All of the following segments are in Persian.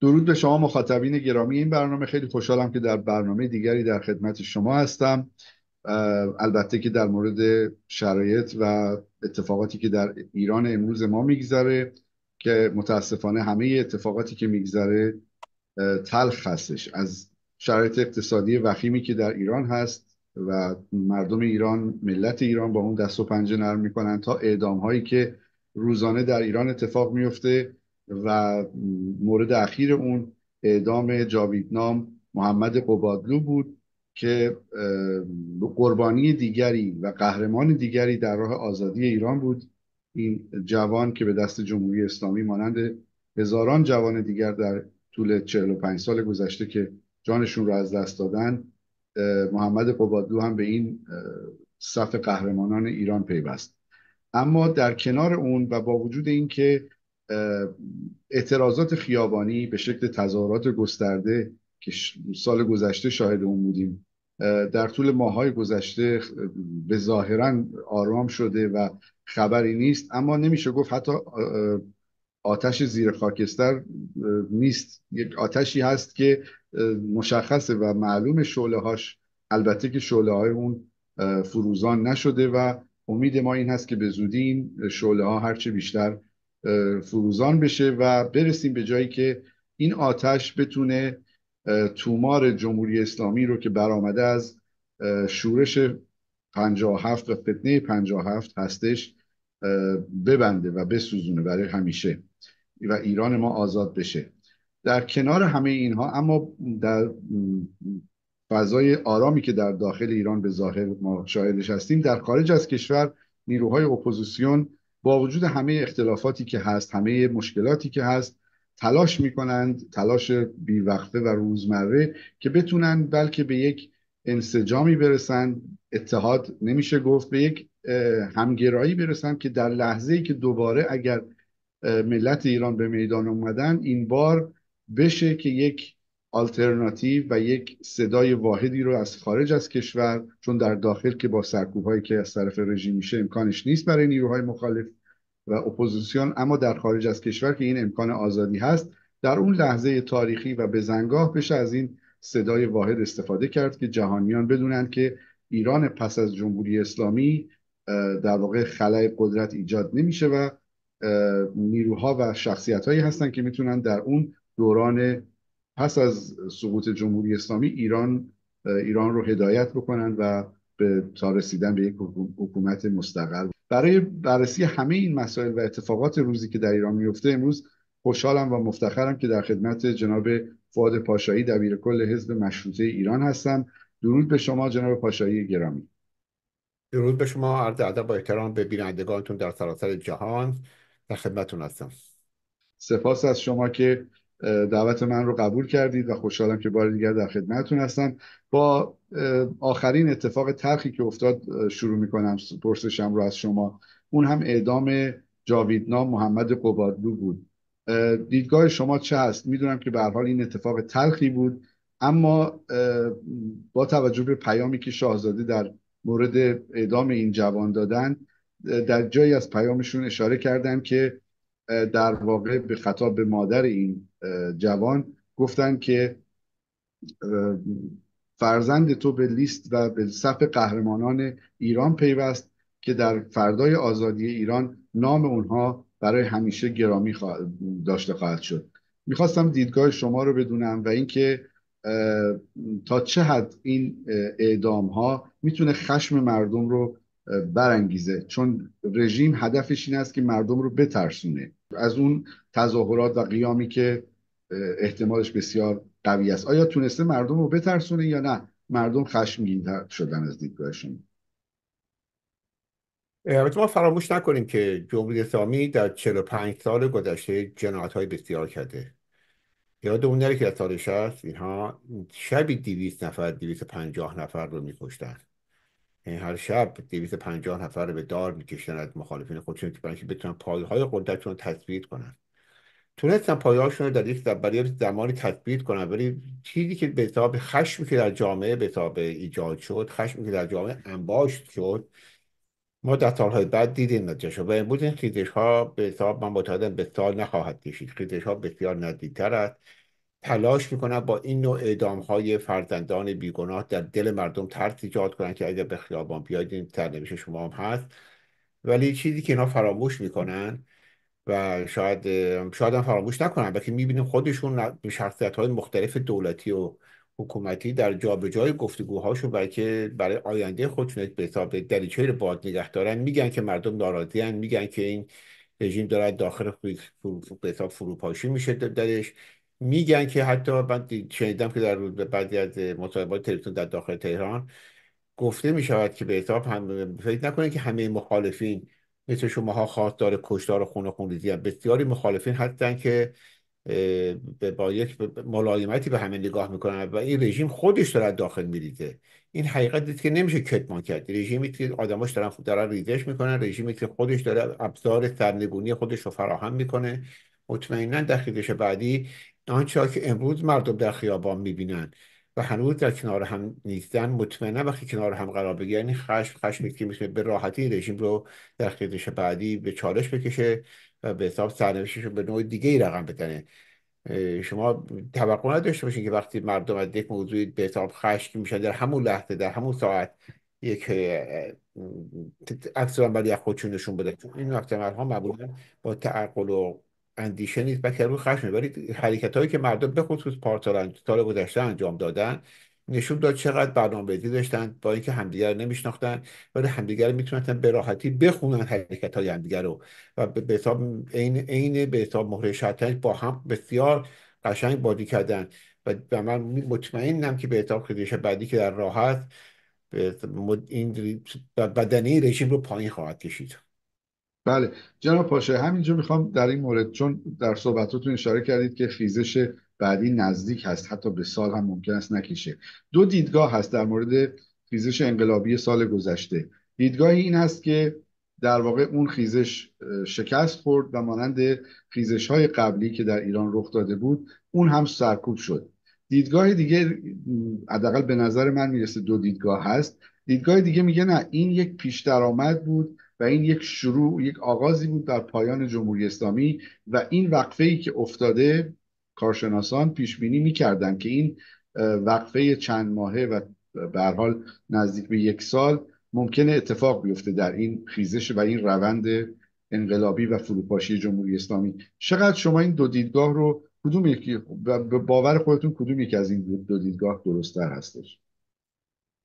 درود به شما مخاطبین گرامی این برنامه خیلی خوشحالم که در برنامه دیگری در خدمت شما هستم البته که در مورد شرایط و اتفاقاتی که در ایران امروز ما میگذره که متاسفانه همه اتفاقاتی که میگذره تلخ هستش از شرایط اقتصادی وخیمی که در ایران هست و مردم ایران ملت ایران با اون دست و پنجه نرم میکنن تا اعدام هایی که روزانه در ایران اتفاق میفته و مورد اخیر اون اعدام جاویدنام محمد قبادلو بود که قربانی دیگری و قهرمان دیگری در راه آزادی ایران بود این جوان که به دست جمهوری اسلامی مانند هزاران جوان دیگر در طول 45 سال گذشته که جانشون را از دست دادن محمد قبادلو هم به این صف قهرمانان ایران پیوست اما در کنار اون و با وجود اینکه اعتراضات خیابانی به شکل تظاهرات گسترده که سال گذشته شاهد اون بودیم در طول ماهای گذشته به ظاهرا آرام شده و خبری نیست اما نمیشه گفت حتی آتش زیر خاکستر نیست یک آتشی هست که مشخصه و معلوم شعله هاش البته که شعله های اون فروزان نشده و امید ما این هست که به زودی این شعله ها هرچه بیشتر فروزان بشه و برسیم به جایی که این آتش بتونه تومار جمهوری اسلامی رو که برآمده از شورش 57 و فتنه 57 هستش ببنده و بسوزونه برای همیشه و ایران ما آزاد بشه در کنار همه اینها اما در فضای آرامی که در داخل ایران به ظاهر ما شاهدش هستیم در خارج از کشور نیروهای اپوزیسیون با وجود همه اختلافاتی که هست همه مشکلاتی که هست تلاش میکنند تلاش بیوقفه و روزمره که بتونن بلکه به یک انسجامی برسن اتحاد نمیشه گفت به یک همگرایی برسن که در لحظه ای که دوباره اگر ملت ایران به میدان اومدن این بار بشه که یک آلترناتیو و یک صدای واحدی رو از خارج از کشور چون در داخل که با سرکوب هایی که از طرف رژیم میشه امکانش نیست برای نیروهای مخالف و اپوزیسیون اما در خارج از کشور که این امکان آزادی هست در اون لحظه تاریخی و به زنگاه بشه از این صدای واحد استفاده کرد که جهانیان بدونن که ایران پس از جمهوری اسلامی در واقع خلای قدرت ایجاد نمیشه و نیروها و شخصیت هایی هستن که میتونن در اون دوران پس از سقوط جمهوری اسلامی ایران ایران رو هدایت بکنن و به تا رسیدن به یک حکومت مستقل برای بررسی همه این مسائل و اتفاقات روزی که در ایران میفته امروز خوشحالم و مفتخرم که در خدمت جناب فواد پاشایی دبیر کل حزب مشروطه ایران هستم درود به شما جناب پاشایی گرامی درود به شما عرض ادب و احترام به بینندگانتون در سراسر جهان در خدمتتون هستم سپاس از شما که دعوت من رو قبول کردید و خوشحالم که بار دیگر در خدمتتون هستم با آخرین اتفاق تلخی که افتاد شروع میکنم پرسشم رو از شما اون هم اعدام جاویدنا محمد قبادلو بود دیدگاه شما چه هست میدونم که به حال این اتفاق تلخی بود اما با توجه به پیامی که شاهزاده در مورد اعدام این جوان دادن در جایی از پیامشون اشاره کردن که در واقع به خطاب به مادر این جوان گفتن که فرزند تو به لیست و به صف قهرمانان ایران پیوست که در فردای آزادی ایران نام اونها برای همیشه گرامی داشته خواهد شد میخواستم دیدگاه شما رو بدونم و اینکه تا چه حد این اعدام ها میتونه خشم مردم رو برانگیزه چون رژیم هدفش این است که مردم رو بترسونه از اون تظاهرات و قیامی که احتمالش بسیار قوی است آیا تونسته مردم رو بترسونه یا نه مردم خشمگین شدن از دیدگاهشون البته ما فراموش نکنیم که جمهوری اسلامی در 45 سال گذشته جنایت های بسیار کرده اون نره که از سال هست اینها شبی 200 نفر 250 نفر رو میکشتن یعنی هر شب 250 نفر به دار میکشن از مخالفین خودشون که برای بتونن پایه های قدرتشون رو تثبیت کنن تونستن پایه هاشون رو در یک زمانی تثبیت کنن ولی چیزی که به حساب خشمی که در جامعه به ایجاد شد خشمی که در جامعه انباشت شد ما در سالهای بعد دیدیم نتیجه و امروز این خیزش ها به حساب من معتقدم به سال نخواهد کشید خیزش ها بسیار نزدیکتر است تلاش میکنن با این نوع اعدام های فرزندان بیگناه در دل مردم ترس ایجاد کنن که اگر به خیابان بیاید این سرنوشت شما هم هست ولی چیزی که اینا فراموش میکنن و شاید شاید هم فراموش نکنن بلکه میبینیم خودشون شخصیت های مختلف دولتی و حکومتی در جای گفتگوهاشون برای که برای آینده خودشون به حساب دریچه رو باد نگه دارن میگن که مردم ناراضی میگن که این رژیم دارد داخل به حساب فروپاشی میشه درش میگن که حتی من شنیدم که در روز بعدی از مصاحبات تلویزیون در داخل تهران گفته می شود که به حساب هم فکر نکنید که همه مخالفین مثل شماها داره کشتار و خون ریزی بسیاری مخالفین هستن که با یک ملایمتی به همه نگاه میکنن و این رژیم خودش داره داخل میریزه این حقیقت که نمیشه کتمان کرد رژیمی که آدماش دارن دارن ریزش میکنن رژیمی که خودش داره ابزار سرنگونی خودش رو فراهم میکنه مطمئنا در بعدی آنچه که امروز مردم در خیابان میبینن و هنوز در کنار هم نیستن مطمئنا وقتی کنار هم قرار بگیرن این خشم خشم که میتونه به راحتی رژیم رو در خیزش بعدی به چالش بکشه و به حساب سرنوشتش رو به نوع دیگه ای رقم بزنه شما توقع نداشته باشین که وقتی مردم از یک موضوعی به حساب خشم میشن در همون لحظه در همون ساعت یک عکس بر خودشون نشون بده این وقت ها با تعقل و اندیشه نیست بلکه رو خشم ولی حرکت هایی که مردم به خصوص پارسال سال گذشته انجام دادن نشون داد چقدر برنامه‌ریزی داشتن با اینکه همدیگر نمیشناختن ولی همدیگر میتونستن به راحتی بخونن حرکت های همدیگر رو و به حساب عین عین به حساب مهره با هم بسیار قشنگ بادی کردن و من مطمئنم که به حساب خیزش بعدی که در راحت به این بدنی رژیم رو پایین خواهد کشید بله جناب پاشه همینجا میخوام در این مورد چون در صحبتاتون اشاره کردید که خیزش بعدی نزدیک هست حتی به سال هم ممکن است نکشه دو دیدگاه هست در مورد خیزش انقلابی سال گذشته دیدگاه این هست که در واقع اون خیزش شکست خورد و مانند خیزش های قبلی که در ایران رخ داده بود اون هم سرکوب شد دیدگاه دیگه حداقل به نظر من میرسه دو دیدگاه هست دیدگاه دیگه میگه نه این یک پیش درآمد بود و این یک شروع یک آغازی بود در پایان جمهوری اسلامی و این وقفه ای که افتاده کارشناسان پیش بینی میکردند که این وقفه چند ماهه و به حال نزدیک به یک سال ممکنه اتفاق بیفته در این خیزش و این روند انقلابی و فروپاشی جمهوری اسلامی چقدر شما این دو دیدگاه رو کدوم یکی به باور خودتون کدوم یکی از این دو دیدگاه درستتر هستش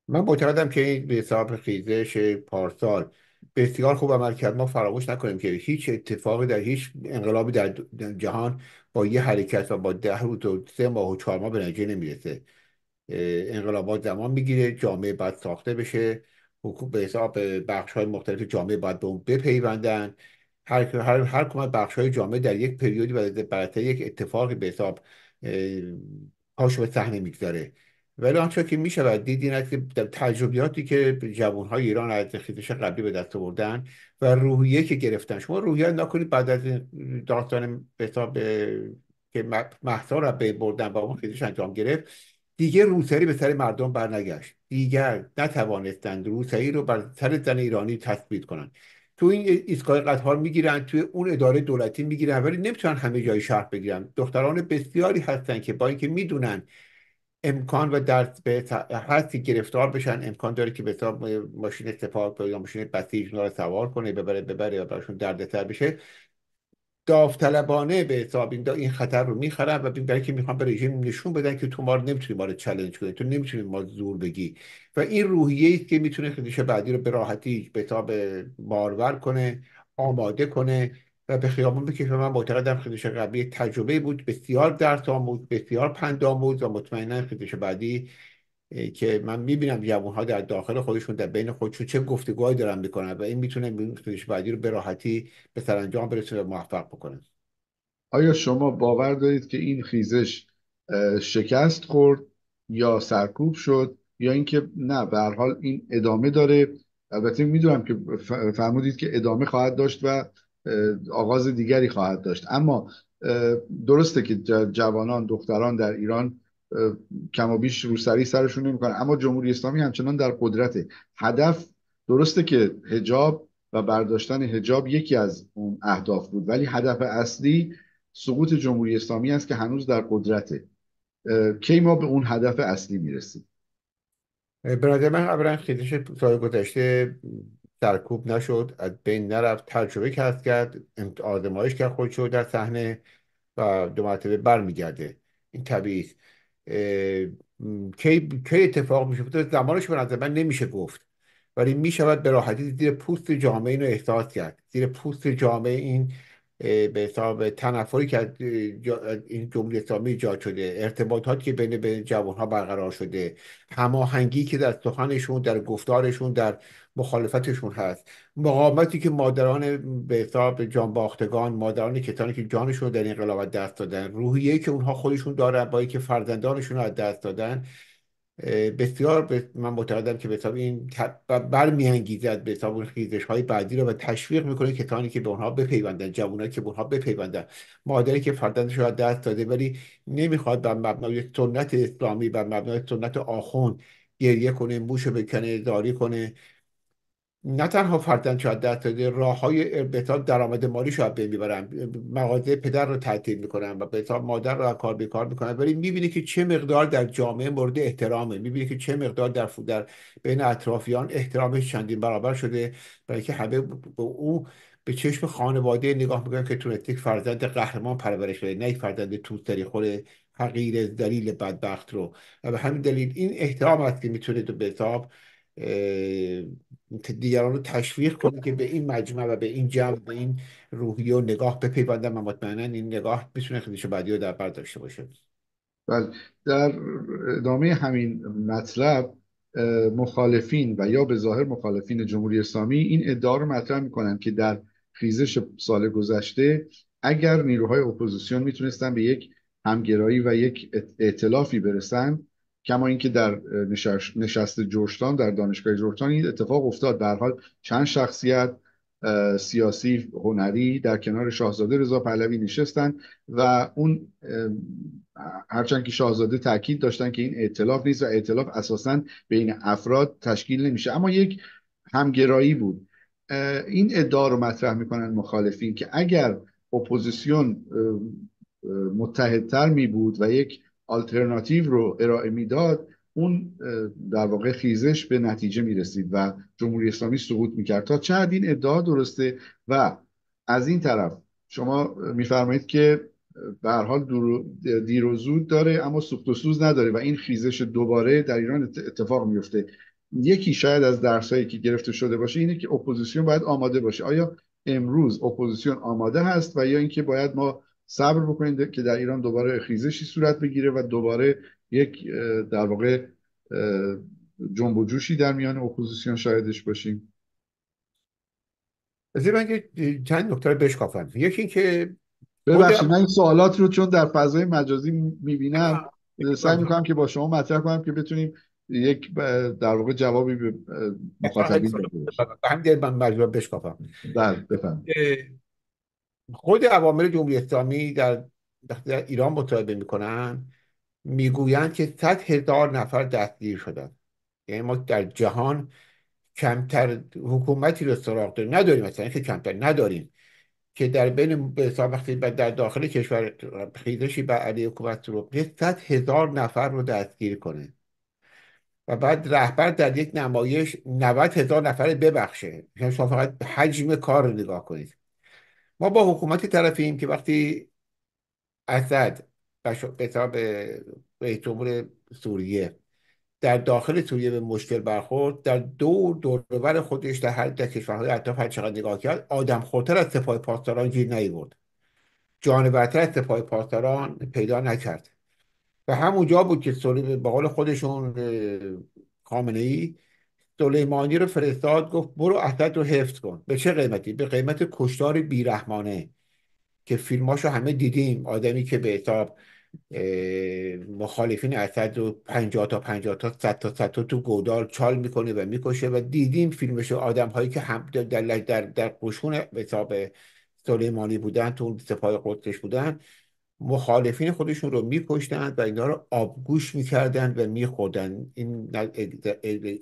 من معتقدم که این به حساب خیزش پارسال بسیار خوب عمل کرد ما فراموش نکنیم که هیچ اتفاقی در هیچ انقلابی در جهان با یه حرکت و با ده روز و سه ماه و چهار ماه به نتیجه نمیرسه انقلابات زمان میگیره جامعه باید ساخته بشه حکومت به حساب بخش های مختلف جامعه باید به اون بپیوندن هر هر هر بخش های جامعه در یک پریودی و بر یک اتفاقی به حساب پاش به صحنه میگذاره ولی آنچه که میشود دید این که تجربیاتی که جوانهای ایران از خیزش قبلی به دست بردن و روحیه که گرفتن شما روحیه نکنید بعد از داستان حساب که مهسا را به بردن و اون خیزش انجام گرفت دیگه روسری به سر مردم برنگشت دیگر نتوانستند روسری رو بر سر زن ایرانی تثبیت کنند تو این ایستگاه قطار میگیرن توی اون اداره دولتی میگیرن ولی نمیتونن همه جای شهر بگیرن دختران بسیاری هستن که با اینکه میدونن امکان و در به هستی گرفتار بشن امکان داره که به ماشین سپاه یا ماشین بسیج رو سوار کنه ببره ببره یا براشون دردتر بشه داوطلبانه به حساب این, این خطر رو میخرن و برای که میخوان به رژیم نشون بدن که تو ما رو نمیتونی ما رو چلنج کنی تو نمیتونی ما زور بگی و این روحیه است که میتونه خدیش بعدی رو به راحتی به حساب بارور کنه آماده کنه و به خیابان بکشم من معتقدم خیزش قبلی تجربه بود بسیار درس آمود بسیار پند آمود و مطمئنا خیزش بعدی که من میبینم جوانها در داخل خودشون در بین خودشون چه گفتگوهایی دارن میکنن و این میتونه خیزش بعدی رو به راحتی به سرانجام برسونه و موفق بکنه آیا شما باور دارید که این خیزش شکست خورد یا سرکوب شد یا اینکه نه به هر حال این ادامه داره البته میدونم که فرمودید که ادامه خواهد داشت و آغاز دیگری خواهد داشت اما درسته که جوانان دختران در ایران کم و بیش روسری سرشون نمیکنن اما جمهوری اسلامی همچنان در قدرته هدف درسته که حجاب و برداشتن هجاب یکی از اون اهداف بود ولی هدف اصلی سقوط جمهوری اسلامی است که هنوز در قدرته کی ما به اون هدف اصلی میرسیم برادر من قبلا خیلی سال گذشته سرکوب نشد از بین نرفت تجربه کسب کرد آزمایش کرد خود در صحنه و دو مرتبه برمیگرده این طبیعی کی کی اتفاق میشه زمانش به نظر من نمیشه گفت ولی میشود به راحتی زیر پوست جامعه اینو احساس کرد زیر پوست جامعه این به حساب تنفری که این جمهوری اسلامی ایجاد شده ارتباطاتی که بین بین ها برقرار شده هماهنگی که در سخنشون در گفتارشون در مخالفتشون هست مقاومتی که مادران به حساب جان باختگان مادران کسانی که جانشون در این انقلاب دست دادن روحیه‌ای که اونها خودشون دارن با که فرزندانشون رو از دست دادن بسیار من معتقدم که بسیار این برمیانگیزد به حساب خیزش های بعدی رو و تشویق میکنه کسانی که به اونها بپیوندن جوانایی که به اونها بپیوندن مادری که فرزندش را دست داده ولی نمیخواد بر مبنای سنت اسلامی بر مبنای سنت آخون گریه کنه موش بکنه داری کنه نه تنها فرزند شاید در داده راه های ارتباط درآمد مالی شاید بین میبرن مغازه پدر رو تعطیل میکنن و به مادر رو کار بیکار میکنن ولی میبینی که چه مقدار در جامعه مورد احترامه میبینی که چه مقدار در در بین اطرافیان احترامش چندین برابر شده برای که همه به او به چشم خانواده نگاه میکنن که تونسته یک فرزند قهرمان پرورش بده نه یک فرزند توستری خوره حقیر دلیل بدبخت رو و به همین دلیل این احترام است که میتونه به دیگران رو تشویق کنه که به این مجمع و به این جمع به این روحی و نگاه بپیوندن و مطمئنا این نگاه بتونه خیلیش بعدی رو در بر داشته باشه بله در ادامه همین مطلب مخالفین و یا به ظاهر مخالفین جمهوری اسلامی این ادعا رو مطرح میکنن که در خیزش سال گذشته اگر نیروهای اپوزیسیون میتونستن به یک همگرایی و یک ائتلافی برسن کما اینکه در نشست جورجتان در دانشگاه جورجتان این اتفاق افتاد در حال چند شخصیت سیاسی هنری در کنار شاهزاده رضا پهلوی نشستند و اون هرچند که شاهزاده تاکید داشتن که این ائتلاف نیست و ائتلاف اساسا بین افراد تشکیل نمیشه اما یک همگرایی بود این ادعا رو مطرح میکنن مخالفین که اگر اپوزیسیون متحدتر می بود و یک آلترناتیو رو ارائه میداد اون در واقع خیزش به نتیجه میرسید و جمهوری اسلامی سقوط میکرد تا چه این ادعا درسته و از این طرف شما میفرمایید که به حال دیر و زود داره اما سوخت و سوز نداره و این خیزش دوباره در ایران اتفاق میفته یکی شاید از درسایی که گرفته شده باشه اینه که اپوزیسیون باید آماده باشه آیا امروز اپوزیسیون آماده هست و یا اینکه باید ما صبر بکنید که در ایران دوباره خیزشی صورت بگیره و دوباره یک در واقع جنب و جوشی در میان اپوزیسیون شاهدش باشیم از من چند نکته بشکافم یکی که ببخشید من این سوالات رو چون در فضای مجازی میبینم سعی میکنم که با شما مطرح کنم که بتونیم یک در واقع جوابی به مخاطبین بدیم همین من مجبور بشکافم بله بفهم خود عوامل جمهوری اسلامی در وقتی در ایران مطالبه میکنن میگویند که صد هزار نفر دستگیر شدن یعنی ما در جهان کمتر حکومتی رو سراغ داریم نداریم مثلا که کمتر نداریم که در بین به وقتی در داخل کشور خیزشی بر علی حکومت رو صد هزار نفر رو دستگیر کنه و بعد رهبر در یک نمایش 90 هزار نفر ببخشه یعنی شما فقط حجم کار رو نگاه کنید ما با حکومت طرفیم که وقتی اسد به رئیس جمهور سوریه در داخل سوریه به مشکل برخورد در دو دوربر خودش در هر در کشورهای اطراف هر چقدر نگاه کرد آدم خورتر از سپاه پاسداران گیر نیورد جانورتر از سپاه پاسداران پیدا نکرد و همونجا بود که سوریه به قول خودشون خامنه ای سلیمانی رو فرستاد گفت برو عهدت رو حفظ کن به چه قیمتی به قیمت کشتار بیرحمانه که فیلماشو همه دیدیم آدمی که به حساب مخالفین اسد رو 50 تا 50 تا 100 تا 100 تو گودال چال میکنه و میکشه و دیدیم فیلمش آدم هایی که هم در در در, در قشون حساب سلیمانی بودن تو سپاه قدش بودن مخالفین خودشون رو میکشتند و اینا رو آبگوش میکردند و میخوردن این نه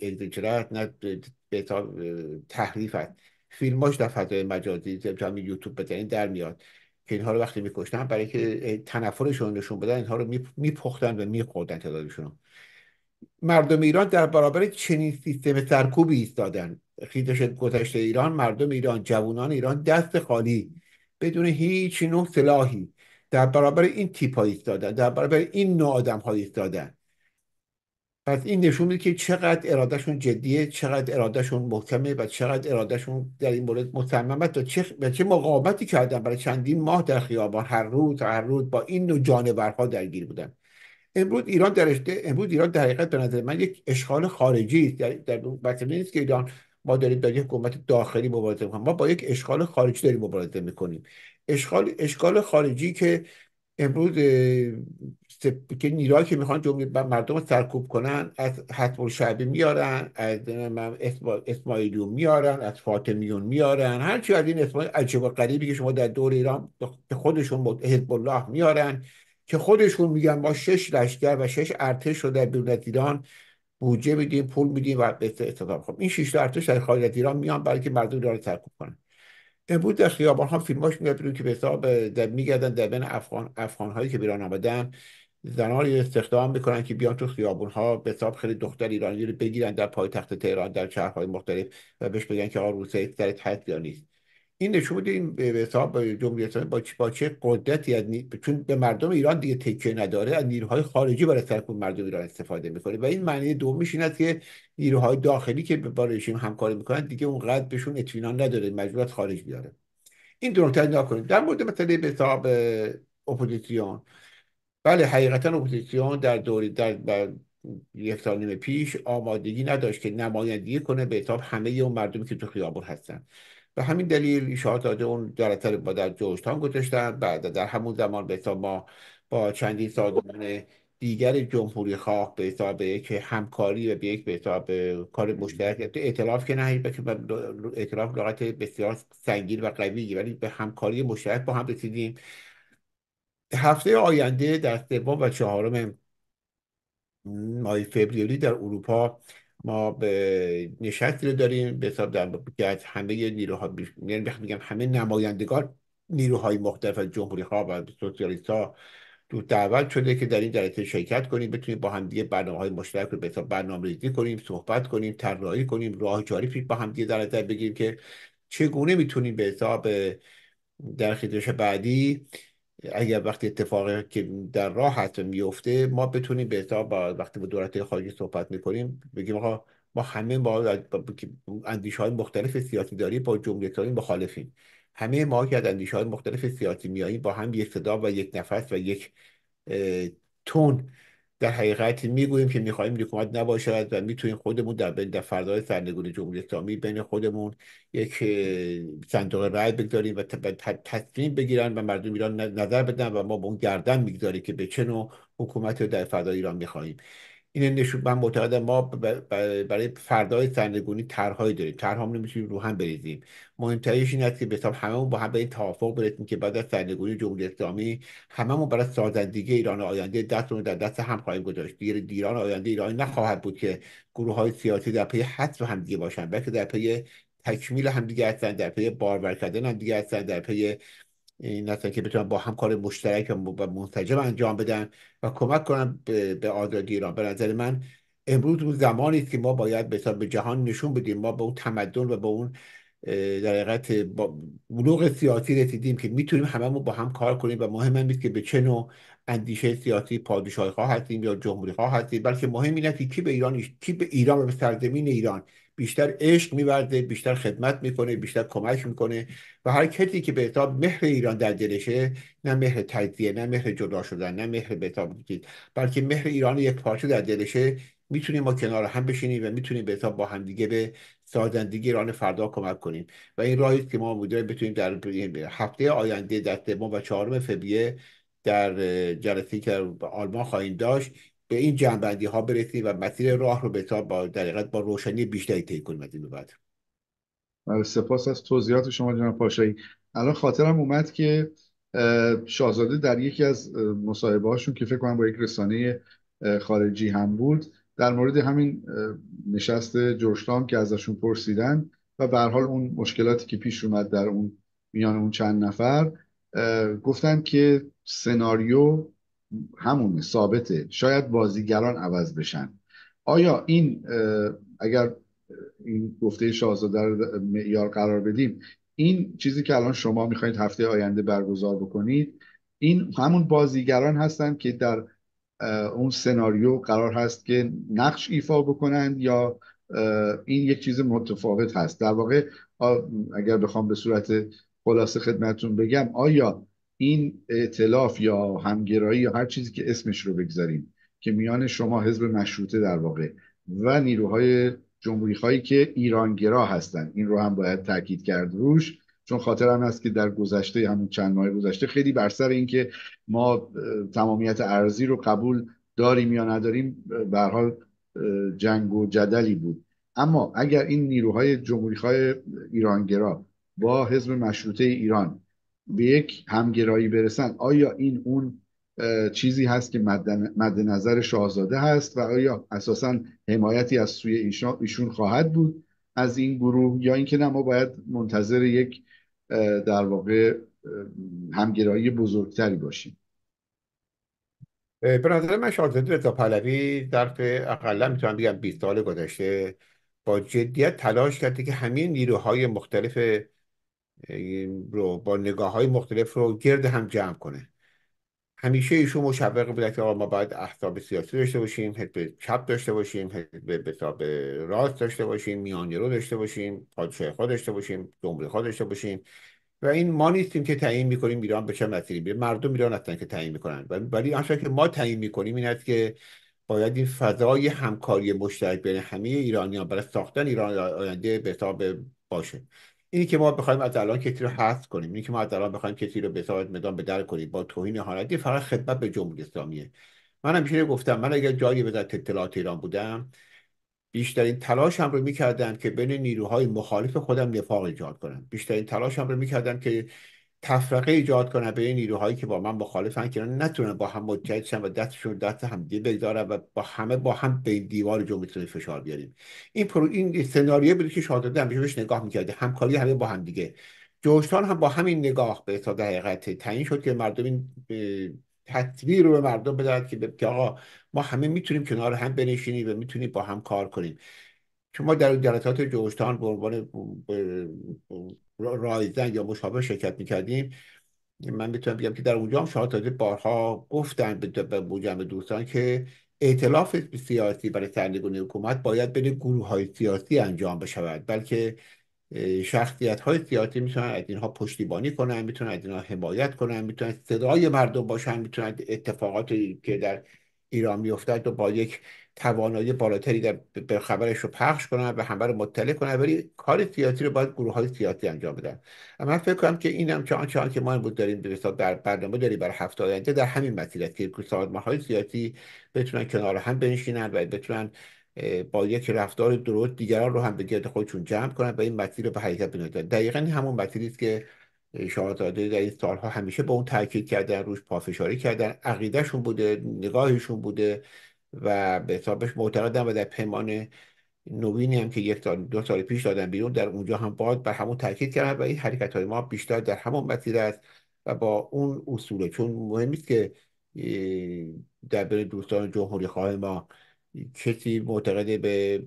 اگزجرت نه تحریف فیلماش در فضای مجازی یعنی همین یوتیوب بزنین در میاد که اینها رو وقتی میکشتن برای که تنفرشون نشون بدن اینها رو میپختن و میخوردن تعدادشون مردم ایران در برابر چنین سیستم سرکوبی ایستادن خیزش گذشته ایران مردم ایران جوانان ایران دست خالی بدون هیچ نوع سلاحی در برابر این تیپ ها ایستادن در برابر این نوع آدم ها ایستادن پس این نشون میده که چقدر ارادهشون جدیه چقدر ارادهشون محکمه و چقدر ارادهشون در این مورد مصممه و چه, چه مقاومتی کردن برای چندین ماه در خیابان هر روز هر روز با این نوع جانورها درگیر بودن امروز ایران در امروز ایران در حقیقت به نظر من یک اشغال خارجی است در, در نیست که ایران ما داریم با یک حکومت داخلی مبارزه ما با یک اشغال خارجی داریم مبارزه میکنیم اشغال اشکال خارجی که امروز که نیروهایی که میخوان مردم رو سرکوب کنن از حتم شعبی میارن از اسماعیلیون میارن از فاطمیون میارن هرچی از این از عجیب و قریبی که شما در دور ایران به خودشون حزب الله میارن که خودشون میگن ما شش لشکر و شش ارتش رو در بیرون ایران بودجه میدیم پول میدیم و به استفاده خب این شش ارتش در خارج ایران میان برای که مردم ایران رو سرکوب کنن امروز در خیابان ها فیلماش میاد که به حساب در میگردن در بین افغان افغان هایی که بیران آمدن زنها رو استخدام میکنن که بیان تو خیابون ها به حساب خیلی دختر ایرانی رو بگیرن در پایتخت تهران در شهرهای مختلف و بهش بگن که آقا روسیه سرت هست یا نیست این نشون میده این به حساب جمهوری اسلامی با چه با چه قدرتی از چون به مردم ایران دیگه تکیه نداره از نیروهای خارجی برای سرکوب مردم ایران استفاده میکنه و این معنی دومیش این که نیروهای داخلی که با رژیم همکاری میکنن دیگه اونقدر بهشون اطمینان نداره مجبور خارج بیاره این دو نکنیم در مورد مثلا به حساب اپوزیسیون بله حقیقتا اپوزیسیون در دوری در یک سال پیش آمادگی نداشت که نمایندگی کنه به حساب همه اون مردمی که تو خیابون هستن به همین دلیل ایشار داده اون دارتر با در جوشتان گذاشتن بعد در همون زمان به ما با چندی سازمان دیگر جمهوری خواه به حساب یک همکاری و به یک به حساب کار مشترک اعتلاف که نه که اعتلاف لغت بسیار سنگین و قوی ولی به همکاری مشترک با هم رسیدیم هفته آینده در سوم و چهارم ماه فوریه در اروپا ما به نشستی رو داریم به حساب در که از همه نیروها یعنی بگم همه نمایندگان نیروهای مختلف از جمهوری ها و سوسیالیست ها تو دعوت شده که در این جلسه شرکت کنیم بتونیم با هم دیگه برنامه های مشترک رو به حساب برنامه ریزی کنیم صحبت کنیم طراحی کنیم راه جاری با هم دیگه در نظر بگیریم که چگونه میتونیم به حساب در خیزش بعدی اگر وقتی اتفاقی که در راه و میفته ما بتونیم به با وقتی با دولت خارجی صحبت میکنیم بگیم آقا ما همه با اندیشه های مختلف سیاسی داری با جمهوری مخالفیم همه ما که از اندیشه های مختلف سیاسی میاییم با هم یک صدا و یک نفس و یک تون در حقیقت میگوییم که میخواهیم حکومت نباشد و میتونیم خودمون در در فردای سرنگون جمهوری اسلامی بین خودمون یک صندوق رأی بگذاریم و تصمیم بگیرن و مردم ایران نظر بدن و ما به اون گردن میگذاریم که به چه نوع حکومت رو در فردای ایران میخواهیم این نشون من معتقدم ما برای فردای سرنگونی ترهایی داریم هم نمیتونیم رو هم بریزیم مهمترینش این است که بسام هممون با هم به این توافق برسیم که بعد از سرنگونی جمهوری اسلامی هممون برای سازندگی ایران آینده دستمون در دست هم خواهیم گذاشت دیر دیران آینده ایران نخواهد بود که گروه های سیاسی در پی هم همدیگه باشند بلکه در پی تکمیل همدیگه هستن در پی بارور کردن همدیگه در پی این هستن که بتونن با همکار مشترک و منسجم انجام بدن و کمک کنن به آزادی ایران به نظر من امروز اون زمانی است که ما باید به به جهان نشون بدیم ما به اون تمدن و به اون در حقیقت بلوغ سیاسی رسیدیم که میتونیم هممون با هم کار کنیم و مهم هم نیست که به چه نوع اندیشه سیاسی پادشاهی هستیم یا جمهوری ها هستیم بلکه مهم اینه که کی به ایران کی به ایران و به سرزمین ایران بیشتر عشق میورده بیشتر خدمت میکنه بیشتر کمک میکنه و هر کسی که به حساب مهر ایران در دلشه نه مهر تجزیه نه مهر جدا شدن نه مهر به حساب بلکه مهر ایران یک پارچه در دلشه میتونیم ما کنار هم بشینیم و میتونیم به حساب با همدیگه به سازندگی ایران فردا کمک کنیم و این راهی که ما امیدواریم بتونیم در هفته آینده در و چهارم فوریه در جلسه که آلمان خواهیم داشت به این جنبندی ها برسید و مسیر راه رو به با در با روشنی بیشتری طی کنیم از آره، سپاس از توضیحات شما جناب پاشایی الان خاطرم اومد که شاهزاده در یکی از مصاحبه هاشون که فکر کنم با یک رسانه خارجی هم بود در مورد همین نشست جورجتام که ازشون پرسیدن و به حال اون مشکلاتی که پیش اومد در اون میان اون چند نفر گفتن که سناریو همونه ثابته شاید بازیگران عوض بشن آیا این اگر این گفته شاهزاده رو معیار قرار بدیم این چیزی که الان شما میخواید هفته آینده برگزار بکنید این همون بازیگران هستند که در اون سناریو قرار هست که نقش ایفا بکنند یا این یک چیز متفاوت هست در واقع اگر بخوام به صورت خلاصه خدمتون بگم آیا این اعتلاف یا همگرایی یا هر چیزی که اسمش رو بگذاریم که میان شما حزب مشروطه در واقع و نیروهای جمهوری خواهی که ایرانگرا هستند این رو هم باید تاکید کرد روش چون خاطرم هست که در گذشته همون چند ماه گذشته خیلی بر سر اینکه ما تمامیت ارزی رو قبول داریم یا نداریم به حال جنگ و جدلی بود اما اگر این نیروهای جمهوری خواهی ایرانگرا با حزب مشروطه ایران به یک همگرایی برسند آیا این اون چیزی هست که مد نظر شاهزاده هست و آیا اساسا حمایتی از سوی ایشون خواهد بود از این گروه یا اینکه نه ما باید منتظر یک در واقع همگرایی بزرگتری باشیم به نظر من شاهزاده رضا پهلوی در اقلا میتونم بگم 20 سال گذشته با جدیت تلاش کرده که همین نیروهای مختلف رو با نگاه های مختلف رو گرد هم جمع کنه همیشه ایشون مشوق بوده که آقا ما باید احزاب سیاسی داشته باشیم حزب چپ داشته باشیم حزب حساب راست داشته باشیم میانی رو داشته باشیم پادشاه خود داشته باشیم جمهوری خود داشته باشیم و این ما نیستیم که تعیین میکنیم ایران به چه مسیری بیره مردم ایران هستن که تعیین میکنن ولی آنچه که ما تعیین میکنیم این است که باید این فضای همکاری مشترک بین همه ایرانیان برای ساختن ایران آینده به باشه اینی که ما بخوایم از الان کتی رو حذف کنیم اینی که ما از الان بخوایم کسی رو به مدان مدام به در کنیم با توهین حالتی فقط خدمت به جمهوری اسلامیه من همیشه گفتم من اگر جایی در اطلاعات ایران بودم بیشترین هم رو میکردم که بین نیروهای مخالف خودم نفاق ایجاد کنم بیشترین هم رو میکردم که تفرقه ایجاد کنه بین نیروهایی که با من مخالفن که نتونن با هم متحد شن و دستشون دست دیگه بگذارن و با همه با هم به دیوار جو میتونیم فشار بیاریم این پرو این سناریو بود که شاهد بهش نگاه میکرده همکاری همه با هم دیگه جوشتان هم با همین نگاه به تا حقیقت تعیین شد که مردم این تصویر رو به مردم بدهد که, آقا ما همه میتونیم کنار هم بنشینیم و میتونیم با هم کار کنیم شما در جلسات جوشتان به عنوان رایزن یا مشابه شرکت میکردیم من میتونم بگم که در اونجا هم شاهد تازه بارها گفتن به دوستان که اعتلاف سیاسی برای سرنگونی حکومت باید بین گروه های سیاسی انجام بشود بلکه شخصیت های سیاسی میتونن از اینها پشتیبانی کنن میتونن از اینها حمایت کنن میتونن صدای مردم باشن میتونن اتفاقاتی که در ایران میفتد و با یک توانایی بالاتری در به خبرش رو پخش کنن و همه رو مطلع کنن ولی کار سیاسی رو باید گروه های سیاسی انجام بدن اما من فکر کنم که اینم که آنچه که ما بود داریم به در برنامه داریم برای هفته آینده در همین مسیر است که سازمان های سیاسی بتونن کنار هم بنشینن و بتونن با یک رفتار درست دیگران رو هم به گرد خودشون جمع کنن و این مسیر رو به حقیقت بنازن دقیقا همون مسیری است که شاهزاده در این سالها همیشه به اون تاکید کردن روش پافشاری کردن عقیدهشون بوده نگاهشون بوده و به حسابش معتقدم و در پیمان نوینی هم که یک دو سال پیش دادن بیرون در اونجا هم باید بر همون تاکید کردن و این حرکت های ما بیشتر در همون مسیر است و با اون اصوله چون مهم که در بین دوستان جمهوری خواه ما کسی معتقد به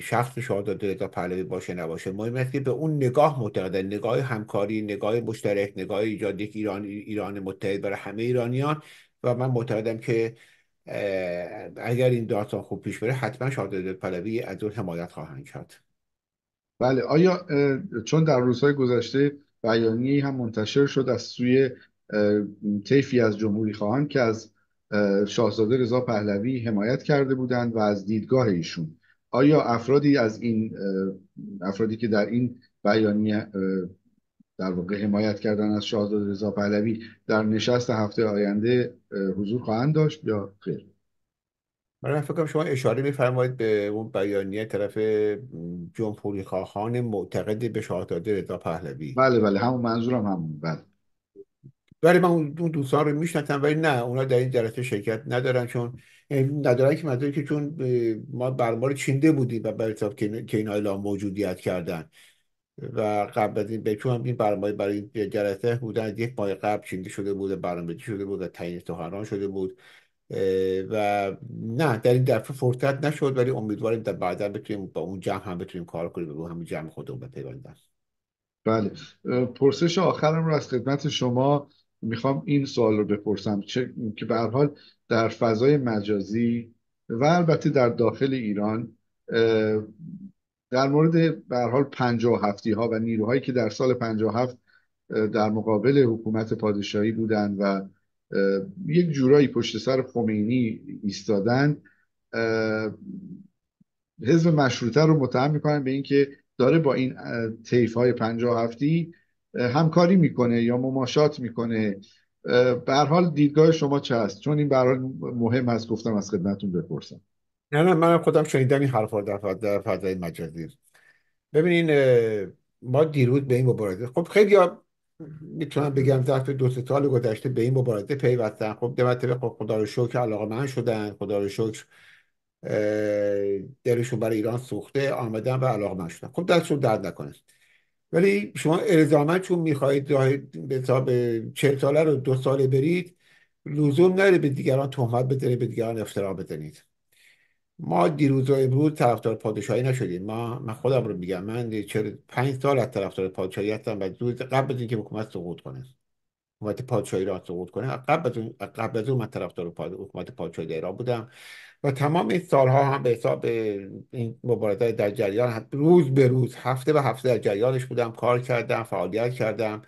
شخص شاهزاده رضا پهلوی باشه نباشه مهم است که به اون نگاه معتقده نگاه همکاری نگاه مشترک نگاه ایجاد یک ایران ایران متحد برای همه ایرانیان و من معتقدم که اگر این داستان خوب پیش بره حتما شاهزاده پهلوی از اون حمایت خواهند کرد بله آیا چون در روزهای گذشته بیانیه هم منتشر شد از سوی طیفی از جمهوری خواهان که از شاهزاده رضا پهلوی حمایت کرده بودند و از دیدگاه ایشون آیا افرادی از این افرادی که در این بیانیه در واقع حمایت کردن از شاهزاده رضا پهلوی در نشست هفته آینده حضور خواهند داشت یا خیر من فکر کنم شما اشاره میفرمایید به اون بیانیه طرف جمهوری خواهان معتقد به شاهزاده رضا پهلوی بله بله همون منظورم همون بله ولی من اون دوستان رو میشناسم ولی نه اونا در این جلسه شرکت ندارن چون ندارن که مدارکی که چون ما برمار چینده بودیم و به حساب که اینا موجودیت کردن و قبل از این این برنامه برای این جلسه بودن یک ماه قبل چینده شده بود برنامه شده بود و تعیین سخنران شده بود و نه در این دفعه فرصت نشد ولی امیدواریم در بعدا بتونیم با اون جمع هم بتونیم کار کنیم و همین جمع خودمون بپیوندن بله پرسش آخرم رو از خدمت شما میخوام این سوال رو بپرسم چه... که به حال در فضای مجازی و البته در داخل ایران در مورد به حال 57 ها و نیروهایی که در سال هفت در مقابل حکومت پادشاهی بودند و یک جورایی پشت سر خمینی ایستادن حزب مشروطه رو متهم میکنن به اینکه داره با این طیف های هفتی همکاری میکنه یا مماشات میکنه به حال دیدگاه شما چه است چون این به مهم است گفتم از خدمتتون بپرسم نه نه منم خودم شنیدم این حرف رو در فضای مجازی ببینین ما دیروز به این مبارزه خب خیلی میتونم بگم ظرف دو سه سال گذشته به این مبارزه پیوستن خب به خب خدا رو شکر علاقه من شدن خدا رو شکر دلشون برای ایران سوخته آمدن و علاقه من شدن خب دستشون درد نکنه ولی شما الزاما چون میخواهید به حساب ساله رو دو ساله برید لزوم نداره به دیگران تهمت بزنید به دیگران افترا بزنید ما دیروز و امروز طرفدار پادشاهی نشدیم ما من خودم رو میگم من پنج سال از طرفدار پادشاهی هستم و قبل از اینکه حکومت سقوط کنه حکومت پادشاهی را سقوط کنه قبل از قبل از اون من طرفدار حکومت پادشاهی ایران بودم و تمام این سالها هم به حساب این مبارزه در جریان روز به روز هفته به هفته در جریانش بودم کار کردم فعالیت کردم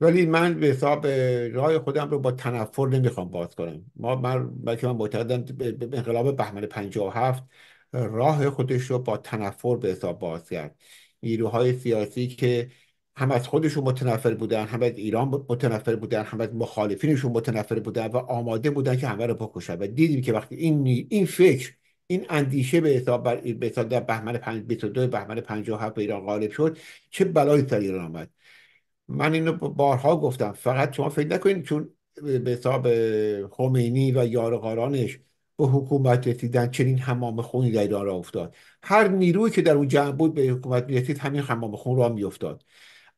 ولی من به حساب راه خودم رو با تنفر نمیخوام باز کنم ما من بلکه من معتقدم به انقلاب بهمن 57 راه خودش رو با تنفر به حساب باز کرد نیروهای سیاسی که هم از خودشون متنفر بودن هم از ایران متنفر بودن هم از مخالفینشون متنفر بودن و آماده بودن که همه رو بکشن و دیدیم که وقتی این این فکر این اندیشه به حساب بر به حساب در بهمن 52 بهمن 57 به ایران غالب شد چه بلایی سر ایران آمد من اینو بارها گفتم فقط شما فکر نکنید چون به حساب خمینی و یارقارانش به حکومت رسیدن چنین حمام خونی در ایران را افتاد هر نیرویی که در اون جمع بود به حکومت میرسید همین حمام خون را میافتاد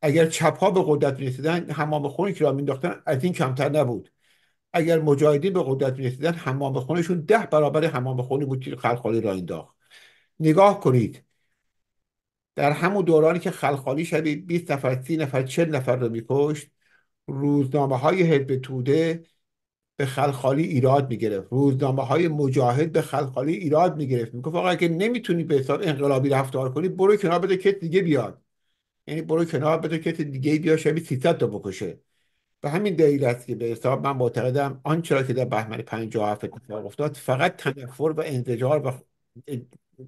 اگر چپ ها به قدرت میرسیدن حمام خونی که را مینداختن از این کمتر نبود اگر مجاهدین به قدرت میرسیدن حمام خونشون ده برابر حمام خونی بود که خلخالی را انداخت نگاه کنید در همون دورانی که خلخالی شدید 20 نفر 30 نفر 40 نفر رو میکشت روزنامه های حزب توده به خلخالی ایراد میگرفت روزنامه های مجاهد به خلخالی ایراد میگرفت میگفت آقا اگه نمیتونی به حساب انقلابی رفتار کنی برو کنار بده کس دیگه بیاد یعنی برو کنار بده کس دیگه بیاد شبیه 300 تا بکشه به همین دلیل است که به حساب من معتقدم آنچه چرا که در بهمن 57 اتفاق افتاد فقط تنفر و انزجار و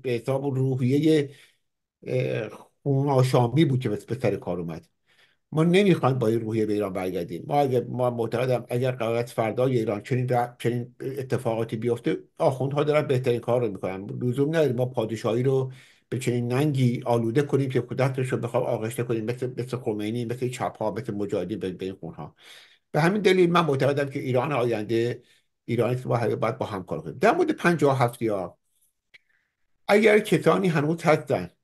به حساب روحیه خون آشامی بود که به سر کار اومد ما نمیخوایم با این روحیه به ایران برگردیم ما اگر ما معتقدم اگر قرارت فردای ایران چنین, چنین اتفاقاتی بیفته آخوندها دارن بهترین کار رو میکنن لزوم نداریم ما پادشاهی رو به چنین ننگی آلوده کنیم که قدرتش رو بخوام آغشته کنیم مثل مثل خمینی مثل چپ مثل مجادی به این خونها به همین دلیل من معتقدم که ایران آینده ایرانی که با هم کار کنیم در مورد 57 اگر کسانی هنوز هستند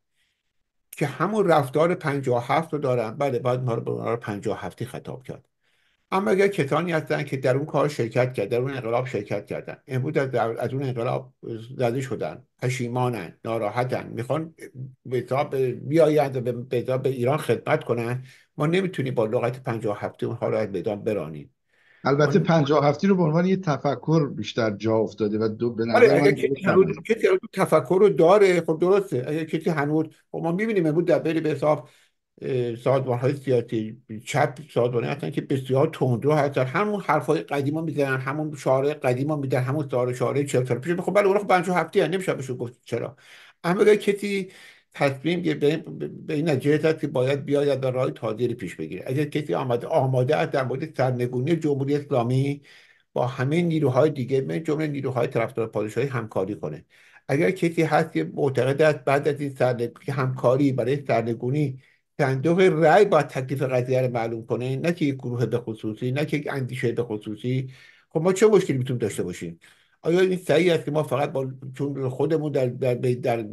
که همون رفتار 57 رو دارن بله باید ما رو به عنوان 57 خطاب کرد اما اگر کسانی هستن که در اون کار شرکت کرد در اون انقلاب شرکت کردن امروز از, از اون انقلاب زده شدن پشیمانن ناراحتن میخوان به بیایند و به ایران خدمت کنن ما نمیتونیم با لغت 57 اونها رو از بدان برانیم البته آره. پنجاه هفتی رو به عنوان یه تفکر بیشتر جا افتاده و دو به آره، نظر کسی تفکر رو داره خب درسته اگر کسی هنوز خب ما میبینیم امروز در بری به حساب سازمان های سیاسی چپ سازمان هستن که بسیار تندرو هستن همون حرف های ها میزنن همون قدیم ها میدن همون شعار شعار 40 پیش خب بله اون خب هفتی هستن نمیشه بهش گفت چرا اما اگر کسی تصمیم به این نتیجه که باید بیاید و راه تادیری پیش بگیره اگر کسی آمده آماده است در مورد سرنگونی جمهوری اسلامی با همه نیروهای دیگه من جمله نیروهای طرفدار پادشاهی همکاری کنه اگر کسی هست که معتقد است بعد از این که همکاری برای سرنگونی صندوق رأی با تکلیف قضیه رو معلوم کنه نه یک گروه به خصوصی نه یک اندیشه به خصوصی خب ما چه مشکلی میتونیم داشته باشیم آیا این صحیح است که ما فقط با چون خودمون در, در, در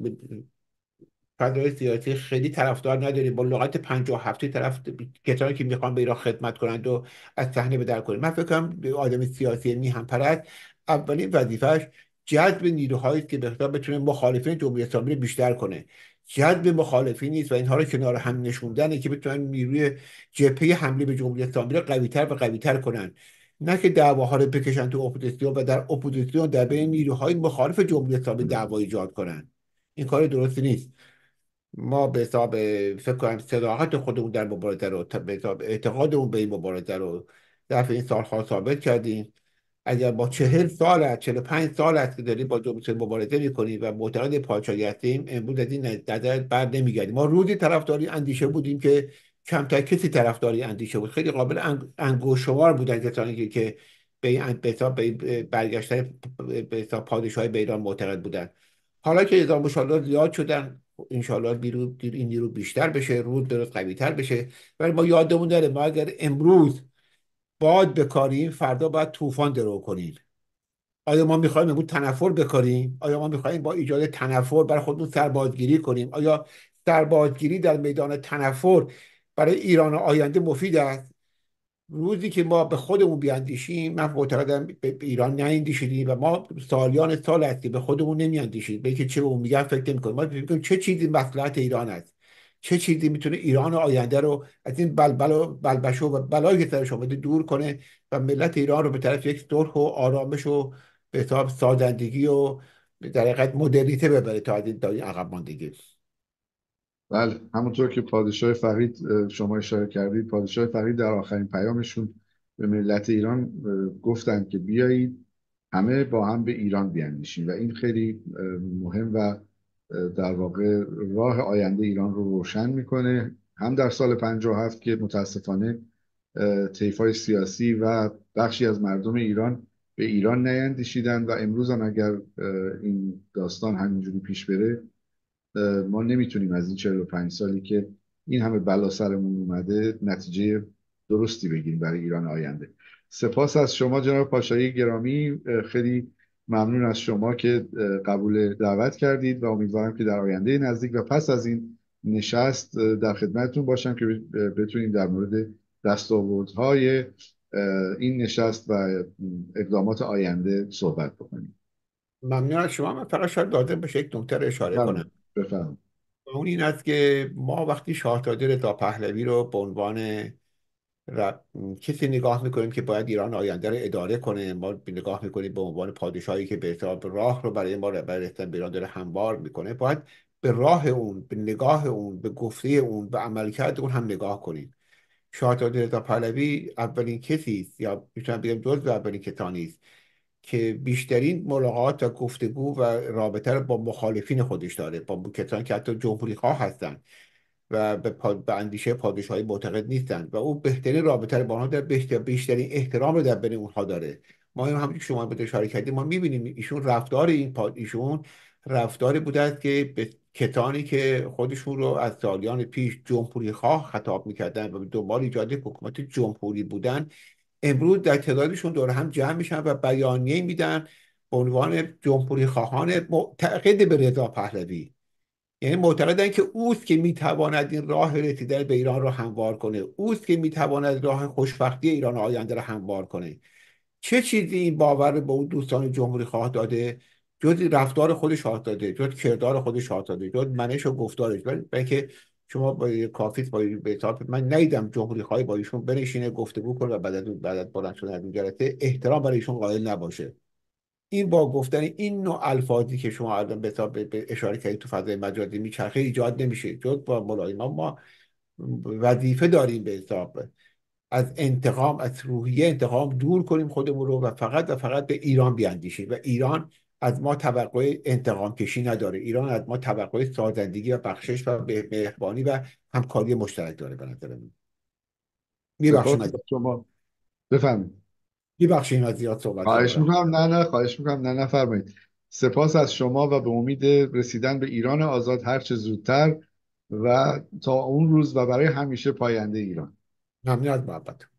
فضای سیاسی خیلی طرفدار نداری با لغت هفته طرف کسانی که میخوان به ایران خدمت کنند و از صحنه به در کنند من فکرم به آدم سیاسی میهم پرست اولین وظیفهش جذب نیروهایی که به بتونه مخالفین جمهوری اسلامی رو بیشتر کنه جذب مخالفی نیست و اینها رو کنار هم نشوندنه که بتونن نیروی جبهه حمله به جمهوری اسلامی رو قویتر و قویتر کنن نه که دعواها رو بکشن تو اپوزیسیون و در اپوزیسیون در بین نیروهای مخالف جمهوری اسلامی دعوا ایجاد کنن این کار درستی نیست ما به حساب فکر کنم صداقت خودمون در مبارزه رو به اعتقادمون به این مبارزه رو در این سالها ثابت کردیم اگر با چهل سال از چهل پنج سال است که داریم با جمهوری مبارزه میکنیم و معتقد پادشاهی هستیم امروز از این نظر بر نمیگردیم ما روزی طرفداری اندیشه بودیم که کمتر کسی طرفداری اندیشه بود خیلی قابل انگوشوار بودن کسانی که به این به برگشتن به پادشاهی به ایران معتقد بودن حالا که نظام مشاهده زیاد شدن انشاءالله دیرو دیر این نیرو بیشتر بشه رود قوی قویتر بشه ولی ما یادمون داره ما اگر امروز باد بکاریم فردا باید طوفان درو کنیم آیا ما میخوایم امروز تنفر بکاریم آیا ما میخوایم با ایجاد تنفر بر خودمون سربادگیری کنیم آیا سربازگیری در میدان تنفر برای ایران آینده مفید است روزی که ما به خودمون بیاندیشیم من معتقدم به ایران نیندیشیدیم و ما سالیان سال است که به خودمون نمیاندیشیم به اینکه چه به اون میگن فکر نمیکنیم ما فکر چه چیزی مصلحت ایران است چه چیزی میتونه ایران آینده رو از این بلبل و بلبشو و بلایی که سرش آمده دور کنه و ملت ایران رو به طرف یک صلح و آرامش و به حساب سازندگی و در حقیقت مدرنیته ببره تا از این عقب ماندگی بله همونطور که پادشاه فقید شما اشاره کردید پادشاه فقید در آخرین پیامشون به ملت ایران گفتند که بیایید همه با هم به ایران بیاندیشیم و این خیلی مهم و در واقع راه آینده ایران رو روشن میکنه هم در سال 57 که متاسفانه تیفای سیاسی و بخشی از مردم ایران به ایران نیندیشیدن و امروز هم اگر این داستان همینجوری پیش بره ما نمیتونیم از این 45 سالی که این همه بلا سرمون اومده نتیجه درستی بگیریم برای ایران آینده سپاس از شما جناب پاشایی گرامی خیلی ممنون از شما که قبول دعوت کردید و امیدوارم که در آینده نزدیک و پس از این نشست در خدمتتون باشم که بتونیم در مورد دستاوردهای این نشست و اقدامات آینده صحبت بکنیم ممنون از شما من فقط شاید داده بشه یک نکته اشاره بله. کنم بفهم اون این است که ما وقتی شاهزاده رضا پهلوی رو به عنوان کسی نگاه میکنیم که باید ایران آینده رو اداره کنه ما نگاه میکنیم به عنوان پادشاهی که به حساب راه رو برای ما برای رسیدن به ایران داره هموار میکنه باید به راه اون به نگاه اون به گفته اون به عملکرد اون هم نگاه کنیم شاهزاده رضا پهلوی اولین کسی است یا میتونم بگم جزو اولین کسانی است که بیشترین ملاقات و گفتگو و رابطه رو با مخالفین خودش داره با کسانی که حتی جمهوری خواه هستند و به, پا... به اندیشه پادشاهی معتقد نیستند و او بهترین رابطه رو با آنها در بهتر... بیشترین احترام رو در بین اونها داره ما این که شما به اشاره کردیم ما میبینیم ایشون رفتار این ایشون رفتاری بوده است که به کتانی که خودشون رو از سالیان پیش جمهوری خواه خطاب میکردن و به دنبال ایجاد حکومت جمهوری بودن امروز در تعدادشون دور هم جمع میشن و بیانیه میدن به عنوان جمهوری خواهان معتقد به رضا پهلوی یعنی معتقدن که اوست که میتواند این راه رسیدن به ایران را هموار کنه اوست که میتواند راه خوشبختی ایران آینده را هموار کنه چه چیزی این باور به اون دوستان جمهوری خواه داده جز رفتار خودش داده جز کردار خودش داده جز منش و گفتارش که شما با کافیت با به من ندیدم جمهوری خواهی با ایشون بنشینه گفتگو کنه و بعد از بعد بلند شدن از جلسه احترام برای ایشون قائل نباشه این با گفتن این نوع الفاظی که شما الان به اشاره کردید تو فضای مجازی میچرخه ایجاد نمیشه جد با ملایم ما وظیفه داریم به حساب از انتقام از روحیه انتقام دور کنیم خودمون رو و فقط و فقط به ایران بیاندیشیم و ایران از ما توقع انتقام کشی نداره ایران از ما توقع سازندگی و بخشش و مهربانی و همکاری مشترک داره به نظر من از شما بفهمید میبخشید از زیاد صحبت خواهش میکنم نه نه خواهش میکنم نه نه فرمایید. سپاس از شما و به امید رسیدن به ایران آزاد هر چه زودتر و تا اون روز و برای همیشه پاینده ایران ممنون از محبتتون